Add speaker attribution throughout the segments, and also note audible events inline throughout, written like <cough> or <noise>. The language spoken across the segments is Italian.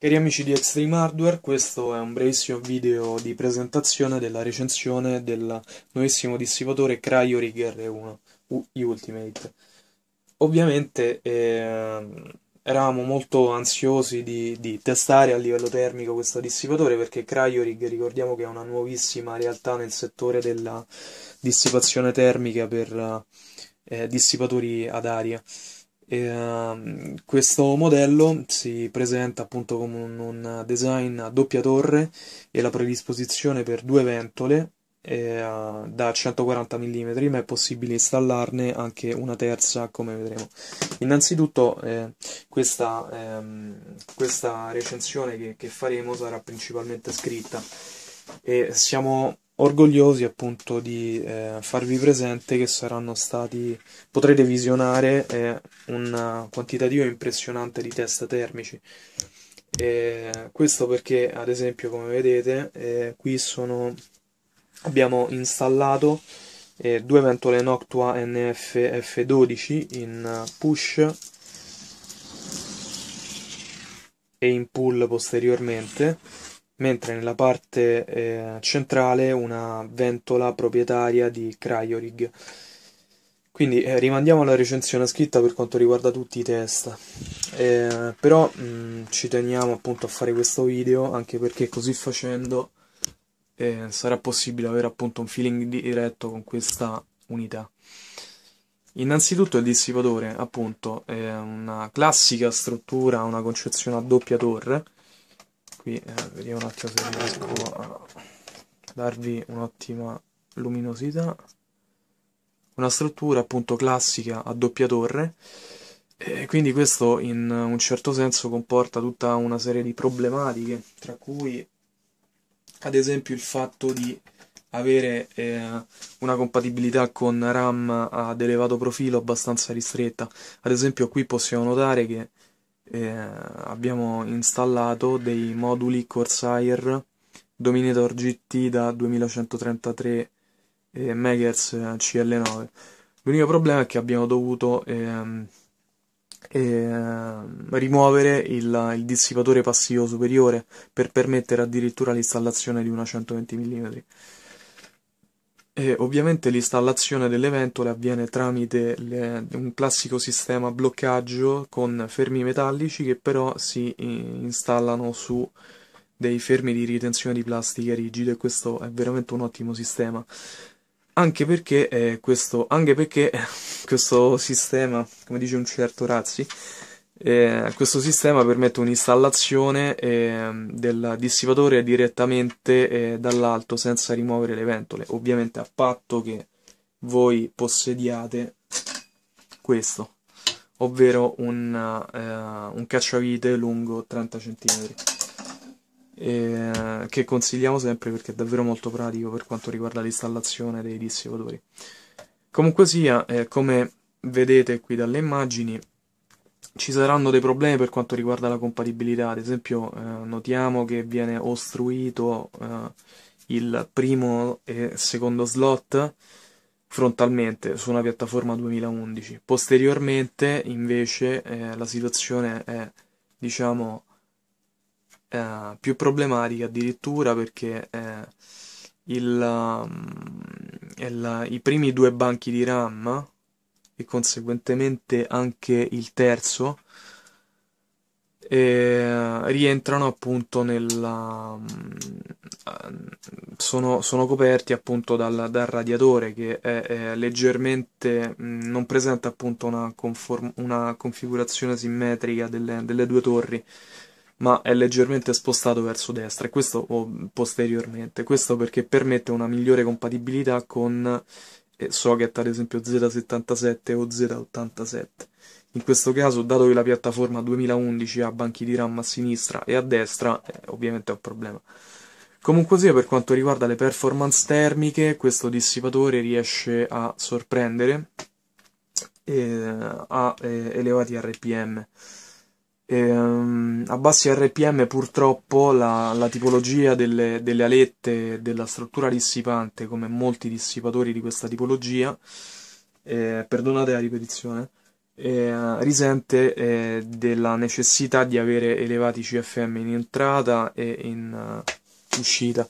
Speaker 1: Cari amici di Extreme Hardware, questo è un brevissimo video di presentazione della recensione del nuovissimo dissipatore Cryo r 1 Ultimate. Ovviamente eh, eravamo molto ansiosi di, di, testare a livello termico questo dissipatore perché Cryo Rig ricordiamo che è una nuovissima realtà nel settore della dissipazione termica per eh, dissipatori ad aria. E, um, questo modello si presenta appunto come un, un, design a doppia torre e la predisposizione per due ventole eh, da 140 mm, ma è possibile installarne anche una terza, come vedremo. Innanzitutto, eh, questa, ehm, questa, recensione che, che faremo sarà principalmente scritta e siamo orgogliosi appunto di eh, farvi presente che saranno stati, potrete visionare eh, un quantitativo impressionante di test termici. E questo perché, ad esempio, come vedete, eh, qui sono, abbiamo installato eh, due ventole Noctua NF F12 in push e in pull posteriormente mentre nella parte eh, centrale una ventola proprietaria di Cryorig. Quindi eh, rimandiamo alla recensione scritta per quanto riguarda tutti i test, eh, però mh, mm, ci teniamo appunto a fare questo video anche perché così facendo eh, sarà possibile avere appunto un feeling diretto con questa unità. Innanzitutto il dissipatore, appunto, è una classica struttura, una concezione a doppia torre, qui eh, vediamo un attimo se riesco a darvi un'ottima luminosità una struttura appunto classica a doppia torre e quindi questo in un certo senso comporta tutta una serie di problematiche tra cui ad esempio il fatto di avere eh, una compatibilità con RAM ad elevato profilo abbastanza ristretta ad esempio qui possiamo notare che eh, abbiamo installato dei moduli Corsair Dominator GT da 2133 eh, MHz CL9. L'unico problema è che abbiamo dovuto ehm, ehm, rimuovere il, il, dissipatore passivo superiore per permettere addirittura l'installazione di una 120 mm. E ovviamente l'installazione delle ventole avviene tramite le, un classico sistema bloccaggio con fermi metallici che però si eh, installano su dei fermi di ritenzione di plastica rigido e questo è veramente un ottimo sistema anche perché, eh, questo, anche perché <laughs> questo sistema come dice un certo Razzi eh, questo sistema permette un'installazione eh, del dissipatore direttamente eh, dall'alto senza rimuovere le ventole, ovviamente a patto che voi possediate questo, ovvero un, eh, un cacciavite lungo 30 cm, che consigliamo sempre perché è davvero molto pratico per quanto riguarda l'installazione dei dissipatori. Comunque sia, eh, come vedete qui dalle immagini, ci saranno dei problemi per quanto riguarda la compatibilità, ad esempio eh, notiamo che viene ostruito eh, il primo e secondo slot frontalmente su una piattaforma 2011. Posteriormente invece eh, la situazione è diciamo eh, più problematica addirittura perché eh, il, il, mm, i primi due banchi di RAM e conseguentemente anche il terzo eh, rientrano appunto nella mm, sono, sono coperti appunto dal, dal radiatore che è, è leggermente mm, non presenta appunto una, conform, una configurazione simmetrica delle, delle, due torri ma è leggermente spostato verso destra e questo oh, posteriormente questo perché permette una migliore compatibilità con e so che è ad esempio 0,77 o 0,87. In questo caso, dato che la piattaforma 2011 ha banchi di RAM a sinistra e a destra, eh, ovviamente è un problema. Comunque sia, per quanto riguarda le performance termiche, questo dissipatore riesce a sorprendere eh, a eh, elevati RPM. Ehm, a bassi RPM purtroppo la, la tipologia delle, delle, alette della struttura dissipante, come molti dissipatori di questa tipologia, eh, perdonate la ripetizione, eh, risente eh, della necessità di avere elevati CFM in entrata e in uh, uscita.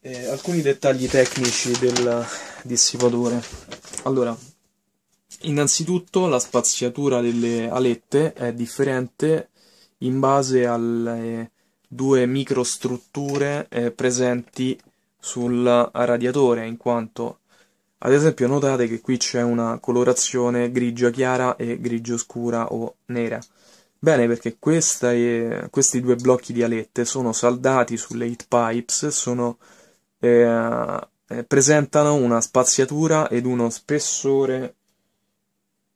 Speaker 1: Eh, alcuni dettagli tecnici del dissipatore. Allora, Innanzitutto la spaziatura delle alette è differente in base alle due microstrutture eh, presenti sul radiatore, in quanto ad esempio notate che qui c'è una colorazione grigia chiara e grigio scura o nera. Bene, perché queste, questi due blocchi di alette sono saldati sulle heat pipes, sono, eh, eh presentano una spaziatura ed uno spessore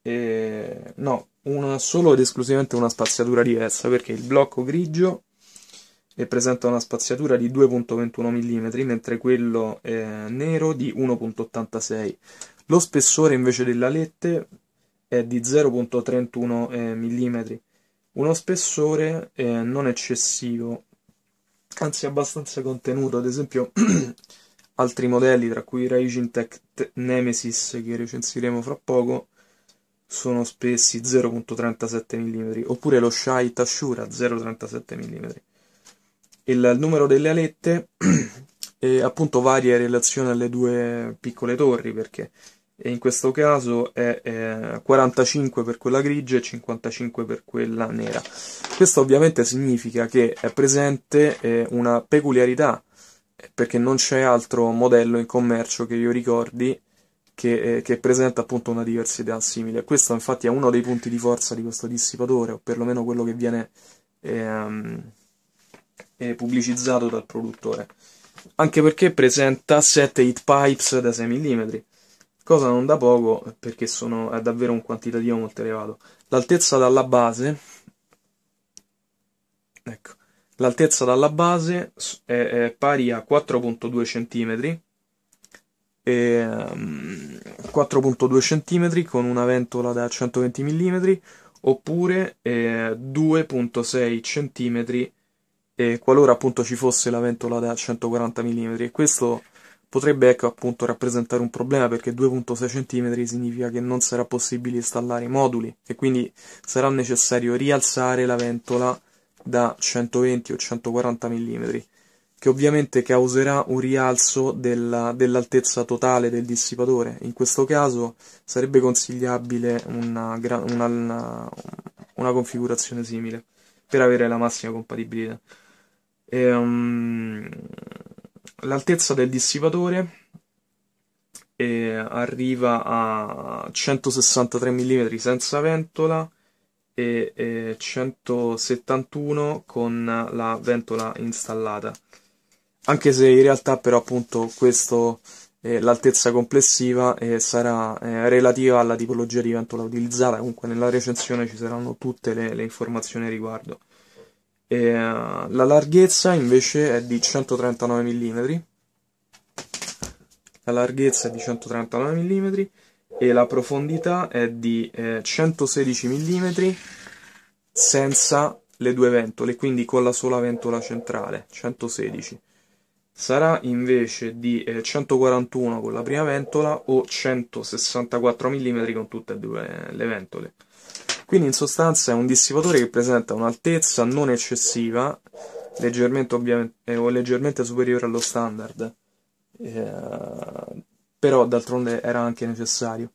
Speaker 1: eh, no, una, solo ed esclusivamente una spaziatura diversa perché il blocco grigio eh, presenta una spaziatura di 2.21 mm mentre quello eh, nero di 1.86 lo spessore invece della lette è di 0.31 eh, mm uno spessore eh, non eccessivo anzi abbastanza contenuto ad esempio <clears throat> altri modelli tra cui Raging Tech Nemesis che recensiremo fra poco sono spessi 0.37 mm, oppure lo Shai Tashura 0.37 mm. Il numero delle alette eh, <clears throat> appunto varia in relazione alle due piccole torri, perché in questo caso è eh, 45 per quella grigia e 55 per quella nera. Questo ovviamente significa che è presente eh, una peculiarità, perché non c'è altro modello in commercio che io ricordi che, eh, che, presenta appunto una diversità simile. Questo infatti è uno dei punti di forza di questo dissipatore, o perlomeno quello che viene ehm, eh, pubblicizzato dal produttore. Anche perché presenta 7 heat pipes da 6 mm, cosa non da poco perché sono, è davvero un quantitativo molto elevato. L'altezza dalla base, ecco, l'altezza dalla base è, è pari a 4.2 cm e, um, 4.2 cm con una ventola da 120 mm oppure eh, 2.6 cm e qualora appunto ci fosse la ventola da 140 mm e questo potrebbe ecco, appunto rappresentare un problema perché 2.6 cm significa che non sarà possibile installare i moduli e quindi sarà necessario rialzare la ventola da 120 o 140 mm che ovviamente causerà un rialzo della, dell'altezza totale del dissipatore. In questo caso sarebbe consigliabile una, una, una configurazione simile per avere la massima compatibilità. E, um, l'altezza del dissipatore eh, arriva a 163 mm senza ventola e 171 eh, con la ventola installata anche se in realtà però appunto questo, eh, l'altezza complessiva eh, sarà eh, relativa alla tipologia di ventola utilizzata, comunque nella recensione ci saranno tutte le, le informazioni a riguardo. Eh, la larghezza invece è di 139 mm, la larghezza è di 139 mm e la profondità è di 116 eh, mm senza le due ventole, quindi con la sola ventola centrale, 116 sarà invece di eh, 141 con la prima ventola o 164 mm con tutte e due le ventole. Quindi in sostanza è un dissipatore che presenta un'altezza non eccessiva, leggermente, eh, o leggermente superiore allo standard, eh, però d'altronde era anche necessario.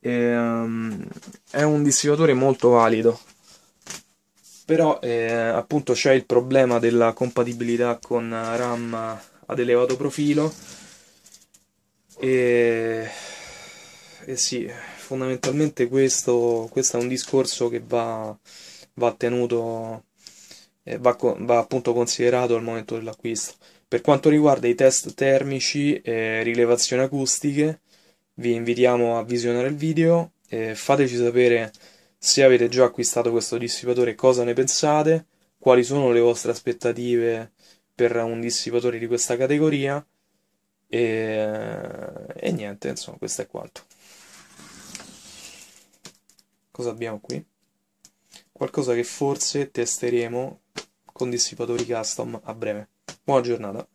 Speaker 1: Ehm, è un dissipatore molto valido, però eh, appunto c'è il problema della compatibilità con RAM ad elevato profilo e, e eh sì, fondamentalmente questo, questo, è un discorso che va, va tenuto, eh, va, va, appunto considerato al momento dell'acquisto. Per quanto riguarda i test termici e rilevazioni acustiche, vi invitiamo a visionare il video, e fateci sapere se avete già acquistato questo dissipatore cosa ne pensate, quali sono le vostre aspettative per un dissipatore di questa categoria e, e niente, insomma questo è quanto. Cosa abbiamo qui? Qualcosa che forse testeremo con dissipatori custom a breve. Buona giornata.